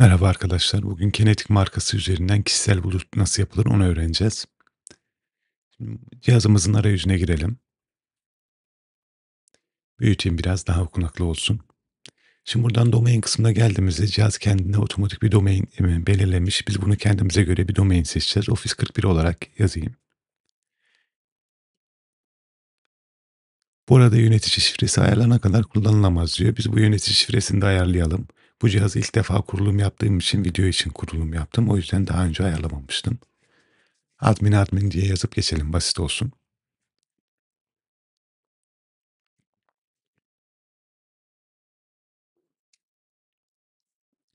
Merhaba arkadaşlar. Bugün kinetik markası üzerinden kişisel bulut nasıl yapılır onu öğreneceğiz. cihazımızın arayüzüne girelim. Büyüteyim biraz daha okunaklı olsun. Şimdi buradan domain kısmına geldiğimizde cihaz kendine otomatik bir domain e, belirlemiş. Biz bunu kendimize göre bir domain seçeceğiz. Office 41 olarak yazayım. Burada yönetici şifresi ayarlanana kadar kullanılamaz diyor. Biz bu yönetici şifresini de ayarlayalım. Bu cihazı ilk defa kurulum yaptığım için video için kurulum yaptım. O yüzden daha önce ayarlamamıştım. Admin admin diye yazıp geçelim basit olsun.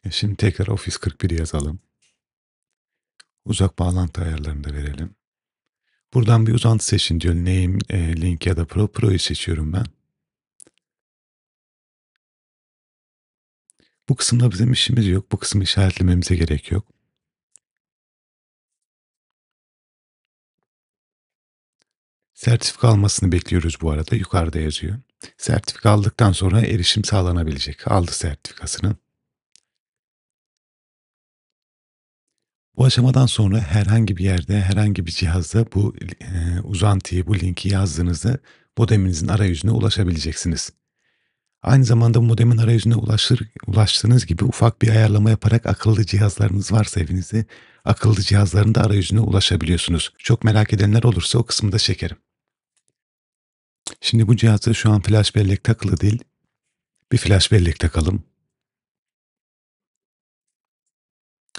E, şimdi tekrar Office 41 yazalım. Uzak bağlantı ayarlarını da verelim. Buradan bir uzantı seçin diyor. Name, e, link ya da pro. Pro'yu seçiyorum ben. Bu kısımda bizim işimiz yok. Bu kısmı işaretlememize gerek yok. Sertifika almasını bekliyoruz bu arada. Yukarıda yazıyor. Sertifika aldıktan sonra erişim sağlanabilecek. Aldı sertifikasını. Bu aşamadan sonra herhangi bir yerde, herhangi bir cihazda bu e, uzantıyı, bu linki yazdığınızda modeminizin arayüzüne ulaşabileceksiniz. Aynı zamanda modemin arayüzüne ulaşır, ulaştığınız gibi ufak bir ayarlama yaparak akıllı cihazlarınız varsa evinizde akıllı cihazların da arayüzüne ulaşabiliyorsunuz. Çok merak edenler olursa o kısmı da çekerim. Şimdi bu cihazda şu an flash bellek takılı değil. Bir flash bellek takalım.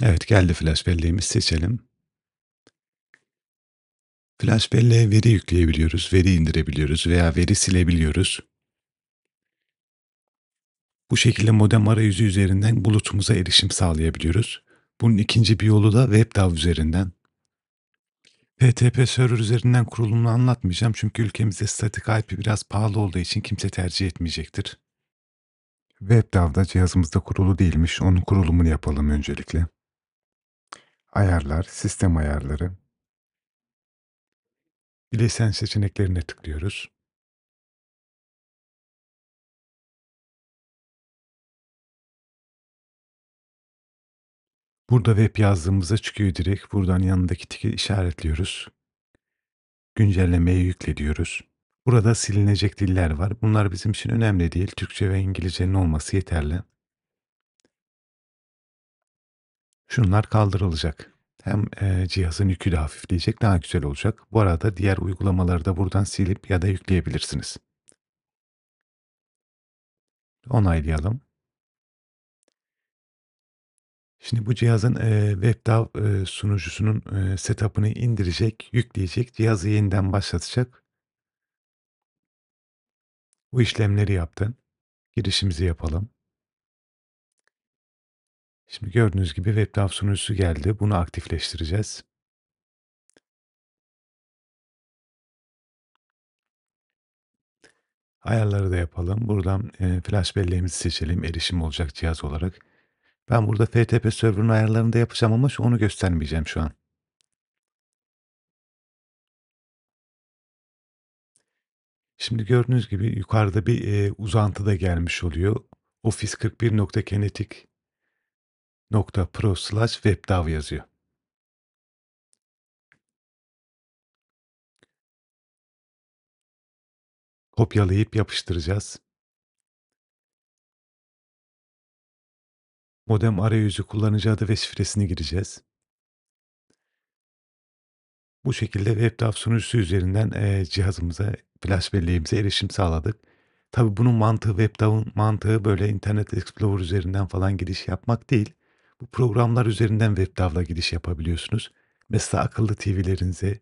Evet geldi flash belleğimiz. seçelim. Flash belleğe veri yükleyebiliyoruz, veri indirebiliyoruz veya veri silebiliyoruz. Bu şekilde modem arayüzü üzerinden bulutumuza erişim sağlayabiliyoruz. Bunun ikinci bir yolu da WebDAV üzerinden. PTP server üzerinden kurulumunu anlatmayacağım çünkü ülkemizde statik IP biraz pahalı olduğu için kimse tercih etmeyecektir. WebDAV'da cihazımızda kurulu değilmiş, onun kurulumunu yapalım öncelikle. Ayarlar, sistem ayarları. Bilesen seçeneklerine tıklıyoruz. Burada web yazdığımızda çıkıyor direkt. Buradan yanındaki tiki işaretliyoruz. Güncellemeye yükle diyoruz. Burada silinecek diller var. Bunlar bizim için önemli değil. Türkçe ve İngilizcenin olması yeterli. Şunlar kaldırılacak. Hem e, cihazın yükü de hafifleyecek, daha güzel olacak. Bu arada diğer uygulamaları da buradan silip ya da yükleyebilirsiniz. Onaylayalım. Şimdi bu cihazın e, WebDAV e, sunucusunun e, setup'ını indirecek, yükleyecek, cihazı yeniden başlatacak. Bu işlemleri yaptın. Girişimizi yapalım. Şimdi gördüğünüz gibi WebDAV sunucusu geldi. Bunu aktifleştireceğiz. Ayarları da yapalım. Buradan e, flash belleğimizi seçelim. Erişim olacak cihaz olarak. Ben burada FTP server'ın ayarlarında yapacağım ama şu onu göstermeyeceğim şu an. Şimdi gördüğünüz gibi yukarıda bir e, uzantı da gelmiş oluyor. Office 41.kinetic.pro slash webdav yazıyor. Kopyalayıp yapıştıracağız. Modem arayüzü kullanıcı adı ve şifresini gireceğiz. Bu şekilde WebDAV sunucusu üzerinden e, cihazımıza, flash belleğimize erişim sağladık. Tabi bunun mantığı WebDAV'ın mantığı böyle Internet Explorer üzerinden falan giriş yapmak değil. Bu programlar üzerinden WebDAV'la giriş yapabiliyorsunuz. Mesela akıllı TV'lerinize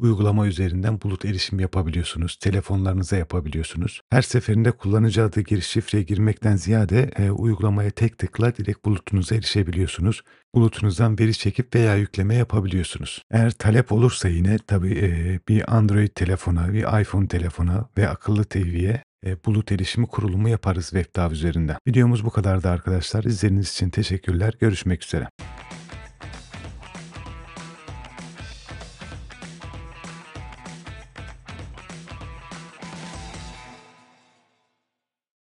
Uygulama üzerinden bulut erişim yapabiliyorsunuz, telefonlarınıza yapabiliyorsunuz. Her seferinde kullanıcı adı giriş şifreye girmekten ziyade e, uygulamaya tek tıkla direkt bulutunuza erişebiliyorsunuz. Bulutunuzdan veri çekip veya yükleme yapabiliyorsunuz. Eğer talep olursa yine tabii e, bir Android telefona, bir iPhone telefona ve akıllı TV'ye e, bulut erişimi kurulumu yaparız web üzerinden. Videomuz bu kadardı arkadaşlar. İzlediğiniz için teşekkürler. Görüşmek üzere.